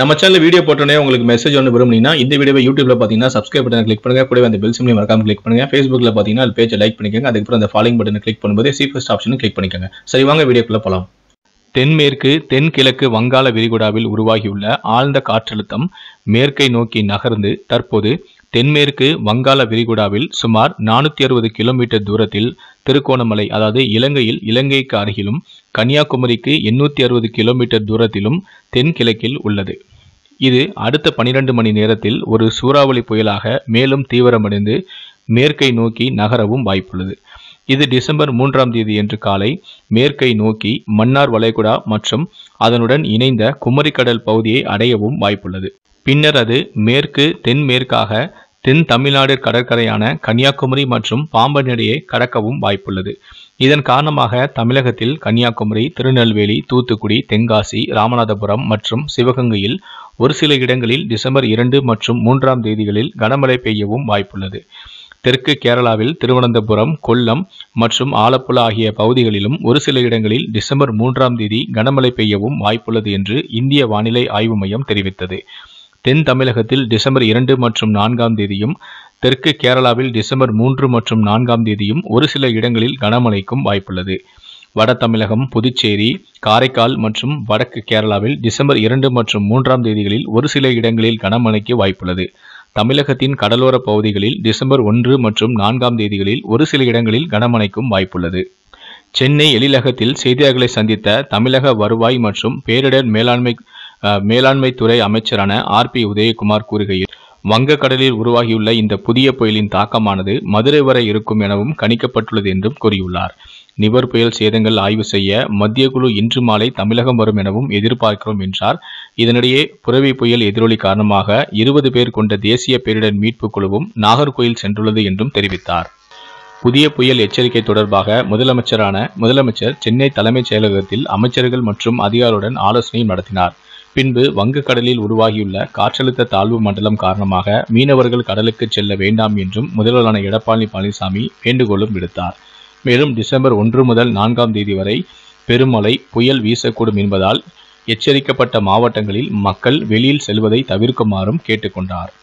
நம்ம channel video போட்டோன்னே உங்களுக்கு மெசேஜ் ஒன்று விரும்புனீங்கன்னா இந்த வீடியோ யூடியூப்ல பார்த்தீங்கன்னா சப்ஸ்கிரைப் பண்ணி கிளிக் பண்ணுங்க கூட அந்த பெல் சிம்லி மறக்காம கிளிக் பண்ணுங்க ஃபேஸ்புக்கில் பார்த்தீங்கன்னா அது பேஜை லைக் பண்ணிக்கோங்க அதுக்கப்புறம் அந்த ஃபாலோயிங் பட்டன் கிளிக் பண்ணும்போது சி ஃபஸ்ட் ஆப்ஷனும் கிளிக் பண்ணிக்கோங்க சரி வாங்க வீடியோக்குள்ள போலாம் தென்மேற்கு தென்கிழக்கு வங்காள விரிகுடாவில் உருவாகியுள்ள ஆழ்ந்த காற்றழுத்தம் மேற்கை நோக்கி நகர்ந்து தற்போது தென்மேற்கு வங்காள விரிகுடாவில் சுமார் நானூற்றி அறுபது கிலோமீட்டர் தூரத்தில் திருக்கோணமலை அதாவது இலங்கையில் இலங்கைக்கு அருகிலும் கன்னியாகுமரிக்கு எண்ணூற்றி அறுபது கிலோமீட்டர் தூரத்திலும் தென்கிழக்கில் உள்ளது இது அடுத்த பனிரெண்டு மணி நேரத்தில் ஒரு சூறாவளி புயலாக மேலும் தீவிரமடைந்து மேற்கை நோக்கி நகரவும் வாய்ப்புள்ளது இது டிசம்பர் மூன்றாம் தேதி என்று காலை மேற்கை நோக்கி மன்னார் வளைகுடா மற்றும் அதனுடன் இணைந்த குமரிக்கடல் பகுதியை அடையவும் வாய்ப்புள்ளது பின்னர் அது மேற்கு தென்மேற்காக தென் தமிழ்நாடு கடற்கரையான கன்னியாகுமரி மற்றும் பாம்பன் இடையே கடக்கவும் வாய்ப்புள்ளது இதன் காரணமாக தமிழகத்தில் கன்னியாகுமரி திருநெல்வேலி தூத்துக்குடி தென்காசி ராமநாதபுரம் மற்றும் சிவகங்கையில் ஒரு சில இடங்களில் டிசம்பர் இரண்டு மற்றும் மூன்றாம் தேதிகளில் கனமழை பெய்யவும் வாய்ப்புள்ளது தெற்கு கேரளாவில் திருவனந்தபுரம் கொல்லம் மற்றும் ஆலப்புழா ஆகிய பகுதிகளிலும் ஒரு சில இடங்களில் டிசம்பர் மூன்றாம் தேதி கனமழை பெய்யவும் வாய்ப்புள்ளது என்று இந்திய வானிலை ஆய்வு மையம் தெரிவித்தது தென் தமிழகத்தில் டிசம்பர் இரண்டு மற்றும் நான்காம் தேதியும் தெற்கு கேரளாவில் டிசம்பர் மூன்று மற்றும் நான்காம் தேதியும் ஒரு சில இடங்களில் கனமழைக்கும் வாய்ப்புள்ளது வட தமிழகம் புதுச்சேரி காரைக்கால் மற்றும் வடக்கு கேரளாவில் டிசம்பர் இரண்டு மற்றும் மூன்றாம் தேதிகளில் ஒரு சில இடங்களில் கனமழைக்கு வாய்ப்புள்ளது தமிழகத்தின் கடலோர பகுதிகளில் டிசம்பர் ஒன்று மற்றும் நான்காம் தேதிகளில் ஒரு சில இடங்களில் கனமழைக்கும் வாய்ப்புள்ளது சென்னை எழிலகத்தில் செய்தியாளர்களை சந்தித்த தமிழக வருவாய் மற்றும் பேரிடர் மேலாண்மை மேலாண்மை துறை அமைச்சரான ஆர் பி உதயகுமார் கூறுகையில் வங்கக்கடலில் உருவாகியுள்ள இந்த புதிய புயலின் தாக்கமானது மதுரை வரை இருக்கும் எனவும் கணிக்கப்பட்டுள்ளது என்றும் கூறியுள்ளார் நிவர் புயல் சேதங்கள் ஆய்வு செய்ய மத்திய குழு இன்று மாலை தமிழகம் வரும் எனவும் எதிர்பார்க்கிறோம் என்றார் இதனிடையே புரவி புயல் எதிரொலி காரணமாக இருபது பேர் கொண்ட தேசிய பேரிடர் மீட்புக் குழுவும் நாகர்கோயில் சென்றுள்ளது என்றும் தெரிவித்தார் புதிய புயல் எச்சரிக்கை தொடர்பாக முதலமைச்சரான முதலமைச்சர் சென்னை தலைமைச் செயலகத்தில் அமைச்சர்கள் மற்றும் அதிகாரிகளுடன் ஆலோசனை நடத்தினார் பின்பு வங்கக்கடலில் உருவாகியுள்ள காற்றழுத்த தாழ்வு மண்டலம் காரணமாக மீனவர்கள் கடலுக்கு செல்ல வேண்டாம் என்றும் முதல்வரான எடப்பாடி பழனிசாமி வேண்டுகோளும் விடுத்தார் மேலும் டிசம்பர் ஒன்று முதல் நான்காம் தேதி வரை பெருமழை புயல் வீசக்கூடும் என்பதால் எச்சரிக்கப்பட்ட மாவட்டங்களில் மக்கள் வெளியில் செல்வதை தவிர்க்குமாறும் கேட்டுக்கொண்டார்